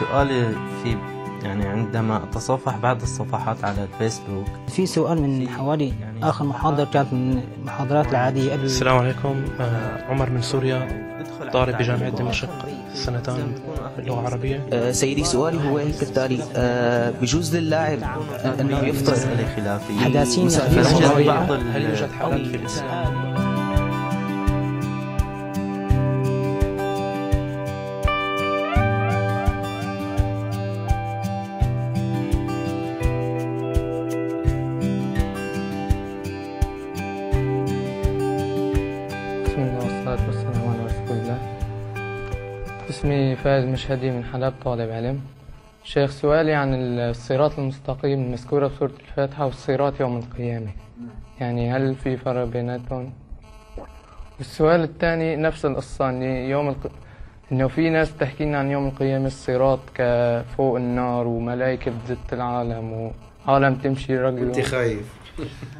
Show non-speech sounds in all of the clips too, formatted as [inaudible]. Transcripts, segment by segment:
سؤالي في يعني عندما اتصفح بعض الصفحات على الفيسبوك في سؤال من حوالي يعني اخر محاضره كانت من المحاضرات العاديه قبل السلام عليكم آه عمر من سوريا طالب بجامعه دمشق سنتان اللغه العربيه آه سيدي سؤالي هو كالتالي آه بجوز للاعب نعم. انه نعم. يفطر نعم. حداثين هل يوجد حالات في الاسلام فؤاد المشهدي من حلب طالب علم شيخ سؤالي عن الصراط المستقيم المذكورة في سورة الفاتحة والصراط يوم القيامة يعني هل في فرق بيناتهم؟ والسؤال الثاني نفس القصة يعني يوم الق... إنه في ناس بتحكي لنا عن يوم القيامة الصراط كفوق النار وملائكة بتزت العالم وعالم تمشي رجل أنت خايف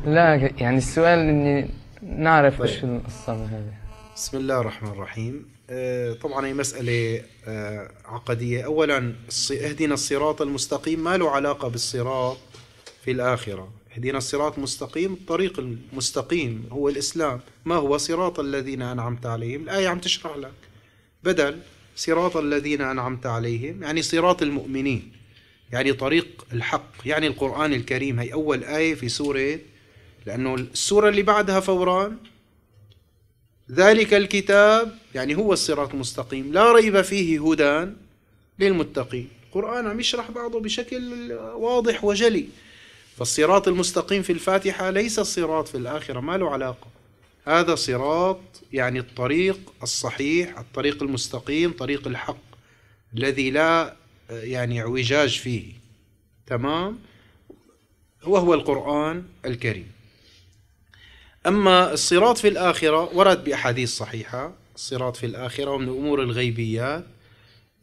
لا يعني السؤال إني نعرف طيب. إيش القصة من هذه بسم الله الرحمن الرحيم آه، طبعا هي مسألة آه، عقدية أولا اهدنا الصراط المستقيم ما له علاقة بالصراط في الآخرة اهدنا الصراط المستقيم الطريق المستقيم هو الإسلام ما هو صراط الذين أنعمت عليهم الآية عم تشرح لك بدل صراط الذين أنعمت عليهم يعني صراط المؤمنين يعني طريق الحق يعني القرآن الكريم هي أول آية في سورة لأنه السورة اللي بعدها فورا ذلك الكتاب يعني هو الصراط المستقيم لا ريب فيه هدى للمتقين القرآن عم يشرح بعضه بشكل واضح وجلي فالصراط المستقيم في الفاتحة ليس الصراط في الآخرة ما له علاقة هذا صراط يعني الطريق الصحيح الطريق المستقيم طريق الحق الذي لا يعني اعوجاج فيه تمام وهو القرآن الكريم أما الصراط في الآخرة ورد بأحاديث صحيحة الصراط في الآخرة ومن الأمور الغيبيات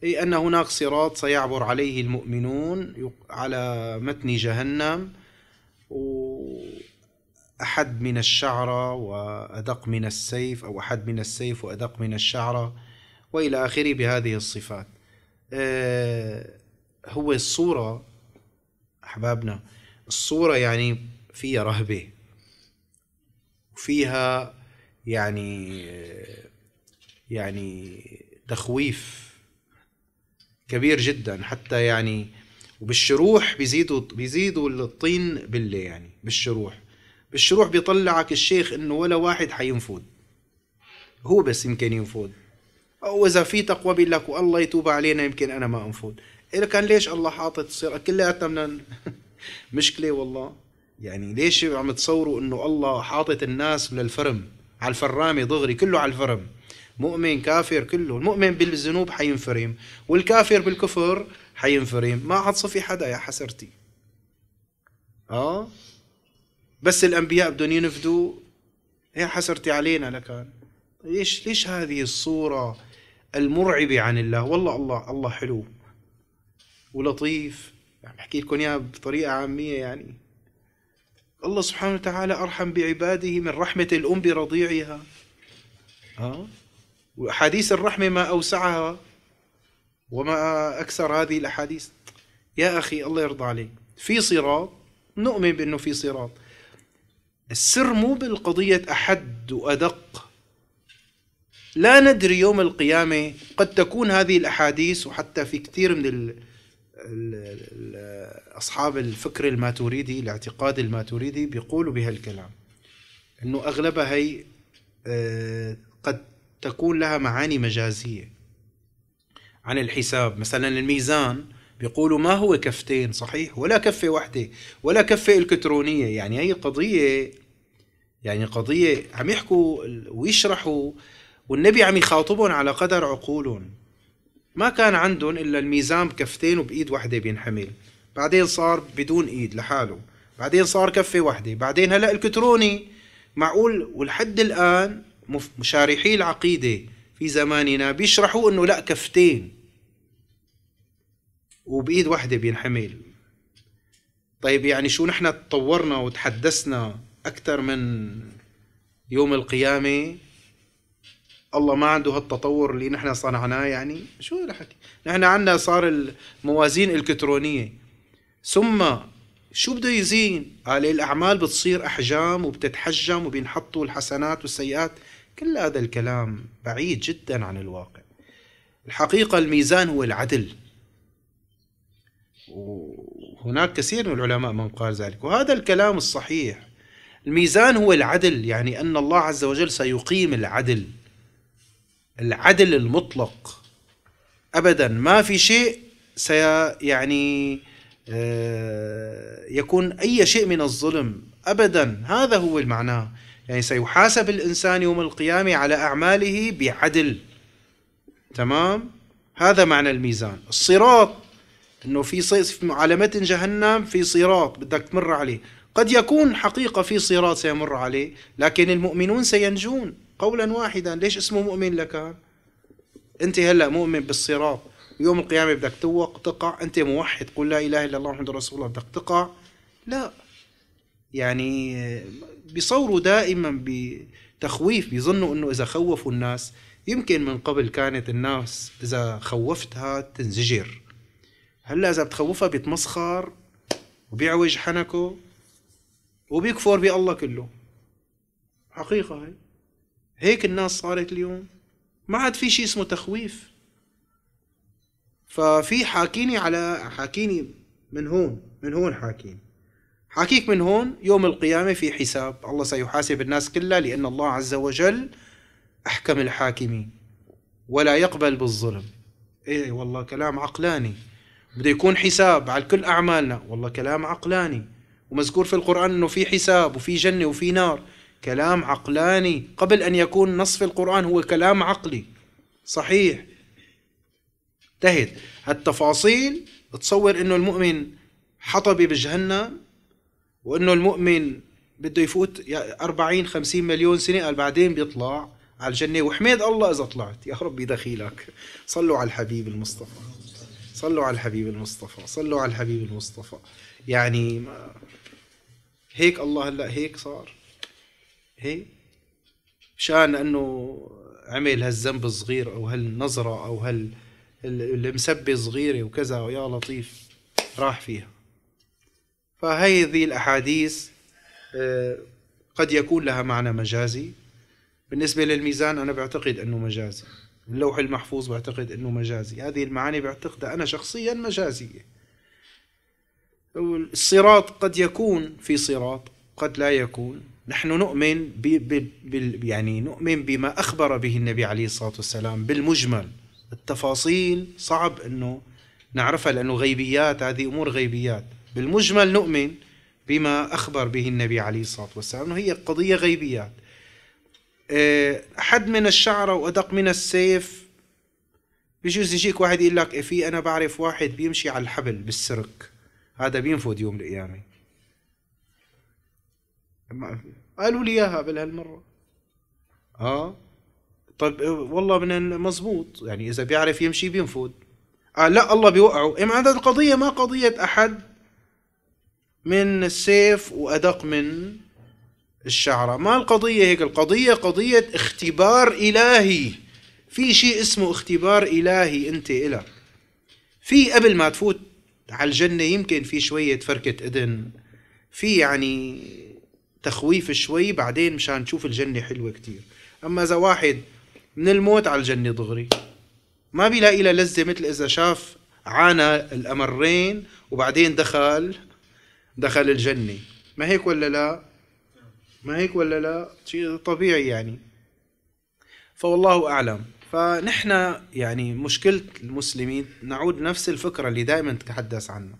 أي أن هناك صراط سيعبر عليه المؤمنون على متن جهنم وأحد من الشعرة وأدق من السيف أو أحد من السيف وأدق من الشعرة وإلى آخره بهذه الصفات آه، هو الصورة أحبابنا الصورة يعني فيها رهبة وفيها يعني يعني تخويف كبير جدا حتى يعني وبالشروح بيزيدوا بيزيدوا الطين بله يعني بالشروح بالشروح بيطلعك الشيخ انه ولا واحد حينفذ هو بس يمكن ينفذ او اذا في تقوى بيقول لك والله يتوب علينا يمكن انا ما انفذ إذا إيه كان ليش الله حاطط تصير كلياتنا [laughs] مشكله والله يعني ليش عم تصوروا انه الله حاطط الناس للفرم على الفرامه دغري كله على الفرم مؤمن كافر كله المؤمن بالذنوب حينفرم والكافر بالكفر حينفرم ما عاد صفي حدا يا حسرتي اه بس الانبياء بدهم ينفدوا يا حسرتي علينا لكان ليش ليش هذه الصوره المرعبه عن الله والله الله الله حلو ولطيف عم بحكي لكم اياها بطريقه عاميه يعني الله سبحانه وتعالى أرحم بعباده من رحمة الأم برضيعها ها؟ وحديث الرحمة ما أوسعها وما أكثر هذه الأحاديث يا أخي الله يرضى عليك في صراط نؤمن بأنه في صراط السر مو بالقضية أحد وأدق لا ندري يوم القيامة قد تكون هذه الأحاديث وحتى في كثير من اصحاب الفكر الماتوريدي الاعتقاد الماتوريدي بيقولوا بهالكلام انه اغلبها هي آه، قد تكون لها معاني مجازيه عن الحساب مثلا الميزان بيقولوا ما هو كفتين صحيح ولا كفه واحده ولا كفه الكترونيه يعني هي قضيه يعني قضيه عم يحكوا ويشرحوا والنبي عم يخاطبهم على قدر عقولهم ما كان عندهم إلا الميزان بكفتين وبإيد وحدة بينحمل بعدين صار بدون إيد لحاله بعدين صار كفة وحدة بعدين هلأ الكتروني معقول ولحد الآن مشارحي العقيدة في زماننا بيشرحوا إنه لأ كفتين وبإيد وحدة بينحمل طيب يعني شو نحن تطورنا وتحدثنا أكثر من يوم القيامة الله ما عنده هالتطور اللي نحن صنعناه يعني شو الحكي نحن عندنا صار الموازين الكترونيه ثم شو بده يزين قال الاعمال بتصير احجام وبتتحجم وبينحطوا الحسنات والسيئات كل هذا الكلام بعيد جدا عن الواقع الحقيقه الميزان هو العدل وهناك كثير من العلماء من قال ذلك وهذا الكلام الصحيح الميزان هو العدل يعني ان الله عز وجل سيقيم العدل العدل المطلق ابدا ما في شيء سي يعني آه، يكون اي شيء من الظلم ابدا هذا هو المعنى يعني سيحاسب الانسان يوم القيامه على اعماله بعدل تمام هذا معنى الميزان الصراط انه في على متن جهنم في صراط بدك تمر عليه قد يكون حقيقة في صراط سيمر عليه لكن المؤمنون سينجون قولا واحدا ليش اسمه مؤمن لك أنت هلأ مؤمن بالصراط يوم القيامة بدك توق تقع أنت موحد قل لا إله إلا الله محمد رسول الله بدك تقع لا يعني بيصوروا دائما بتخويف بيظنوا أنه إذا خوفوا الناس يمكن من قبل كانت الناس إذا خوفتها تنزجر هلا إذا بتخوفها بيتمسخر وبيعوج حنكه وبيكفر بالله كله حقيقة هي هيك الناس صارت اليوم ما عاد في شيء اسمه تخويف ففي حاكيني على حاكيني من هون من هون حاكيني حاكيك من هون يوم القيامة في حساب الله سيحاسب الناس كلها لأن الله عز وجل أحكم الحاكمين ولا يقبل بالظلم إيه والله كلام عقلاني بده يكون حساب على كل أعمالنا والله كلام عقلاني ومذكور في القرآن أنه في حساب وفي جنة وفي نار كلام عقلاني قبل أن يكون نص في القرآن هو كلام عقلي صحيح انتهت التفاصيل تصور أنه المؤمن حطبي بجهنم وأنه المؤمن بده يفوت 40 50 مليون سنة قال بعدين بيطلع على الجنة وحميد الله إذا طلعت يا ربي دخيلك صلوا على الحبيب المصطفى صلوا على الحبيب المصطفى صلوا على الحبيب المصطفى يعني ما هيك الله هلا هيك صار هيك شان انه عمل هالذنب الصغير او هالنظره او هال المسبه صغيره وكذا ويا لطيف راح فيها فهذه الاحاديث آه، قد يكون لها معنى مجازي بالنسبة للميزان أنا بعتقد أنه مجازي اللوح المحفوظ بعتقد أنه مجازي هذه المعاني بعتقدها أنا شخصيا مجازية الصراط قد يكون في صراط قد لا يكون نحن نؤمن ب ب يعني نؤمن بما أخبر به النبي عليه الصلاة والسلام بالمجمل التفاصيل صعب أنه نعرفها لأنه غيبيات هذه أمور غيبيات بالمجمل نؤمن بما أخبر به النبي عليه الصلاة والسلام هي قضية غيبيات آه، حد من الشعرة وأدق من السيف بجوز يجيك واحد يقول لك إيه، في أنا بعرف واحد بيمشي على الحبل بالسرك هذا بينفد يوم القيامة قالوا لي اياها هالمرة اه طيب والله من مزبوط يعني اذا بيعرف يمشي بينفد آه لا الله بيوقعه إما هذا القضية ما قضية أحد من السيف وأدق من الشعرة ما القضية هيك القضية قضية اختبار إلهي في شيء اسمه اختبار إلهي أنت إلك في قبل ما تفوت على الجنة يمكن في شوية فركة إذن في يعني تخويف شوي بعدين مشان نشوف الجنة حلوة كتير أما إذا واحد من الموت على الجنة دغري ما بيلاقي لها لذة مثل إذا شاف عانى الأمرين وبعدين دخل دخل الجنة ما هيك ولا لا ما هيك ولا لا شيء طبيعي يعني فوالله أعلم فنحن يعني مشكلة المسلمين نعود نفس الفكرة اللي دائما تتحدث عنها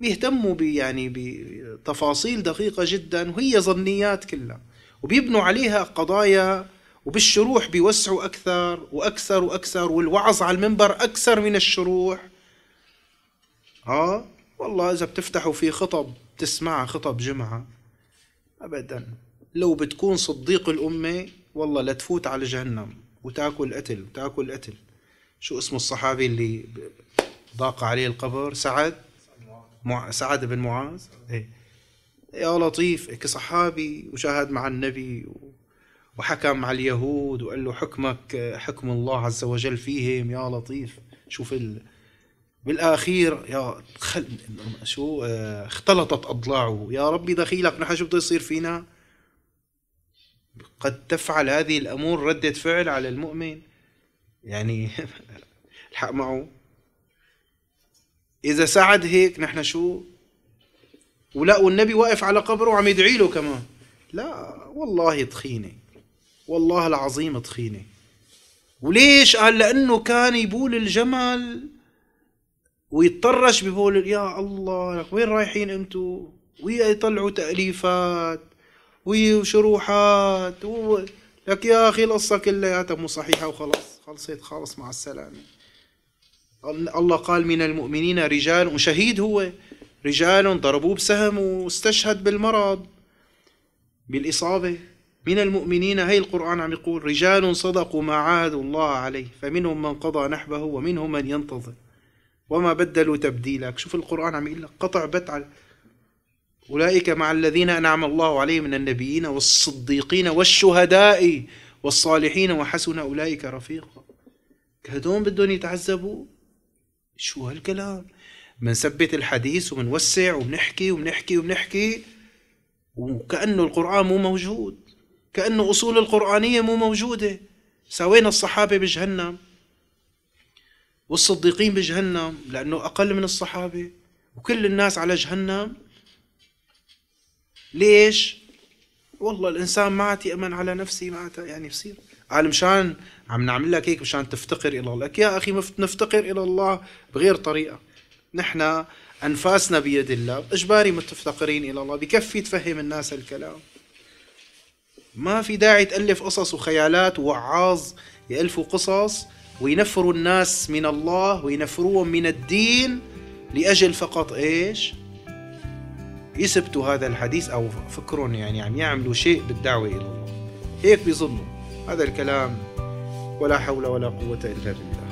بيهتموا بي يعني بتفاصيل دقيقة جدا وهي ظنيات كلها وبيبنوا عليها قضايا وبالشروح بيوسعوا أكثر وأكثر وأكثر والوعظ على المنبر أكثر من الشروح ها آه، والله إذا بتفتحوا في خطب تسمعها خطب جمعة أبدا لو بتكون صديق الأمة والله لا تفوت على جهنم وتاكل قتل وتاكل قتل شو اسمه الصحابي اللي ضاق عليه القبر سعد مع... سعد بن معاذ اي يا لطيف هيك إيه، صحابي وشاهد مع النبي وحكم مع اليهود وقال له حكمك حكم الله عز وجل فيهم يا لطيف شوف ال... بالاخير يا خل... شو آه، اختلطت اضلاعه يا ربي دخيلك نحن شو بده يصير فينا قد تفعل هذه الأمور ردة فعل على المؤمن يعني [laughs] الحق معه إذا سعد هيك نحن شو ولا والنبي واقف على قبره وعم يدعي له كمان لا والله تخينه والله العظيم تخينه وليش قال لأنه كان يبول الجمل ويتطرش ببول يا الله وين رايحين انتو ويطلعوا تأليفات وشروحات و... لك يا اخي القصه كلياتها مو صحيحه وخلاص خلصت خالص مع السلامه الله قال من المؤمنين رجال وشهيد هو رجال ضربوه بسهم واستشهد بالمرض بالاصابه من المؤمنين هي القرآن عم يقول رجال صدقوا ما عاهدوا الله عليه فمنهم من قضى نحبه ومنهم من ينتظر وما بدلوا تبديلك شوف القرآن عم يقول لك قطع بتع أولئك مع الذين أنعم الله عليهم من النبيين والصديقين والشهداء والصالحين وحسن أولئك رفيقا هدول بدهم يتعذبوا شو هالكلام بنثبت الحديث وبنوسع وبنحكي وبنحكي وبنحكي وكأنه القرآن مو موجود كأنه أصول القرآنية مو موجودة سوينا الصحابة بجهنم والصديقين بجهنم لأنه أقل من الصحابة وكل الناس على جهنم ليش؟ والله الانسان ما عاد يامن على نفسه ما يعني بصير قال مشان عم نعمل لك هيك مشان تفتقر الى الله لك يا اخي نفتقر الى الله بغير طريقه نحن انفاسنا بيد الله اجباري متفتقرين الى الله بكفي تفهم الناس الكلام ما في داعي تالف قصص وخيالات ووعاظ يالفوا قصص وينفروا الناس من الله وينفروهم من الدين لاجل فقط ايش؟ يثبتوا هذا الحديث أو فكرهم يعني عم يعملوا شيء بالدعوة إلى الله هيك بيظنوا هذا الكلام ولا حول ولا قوة إلا بالله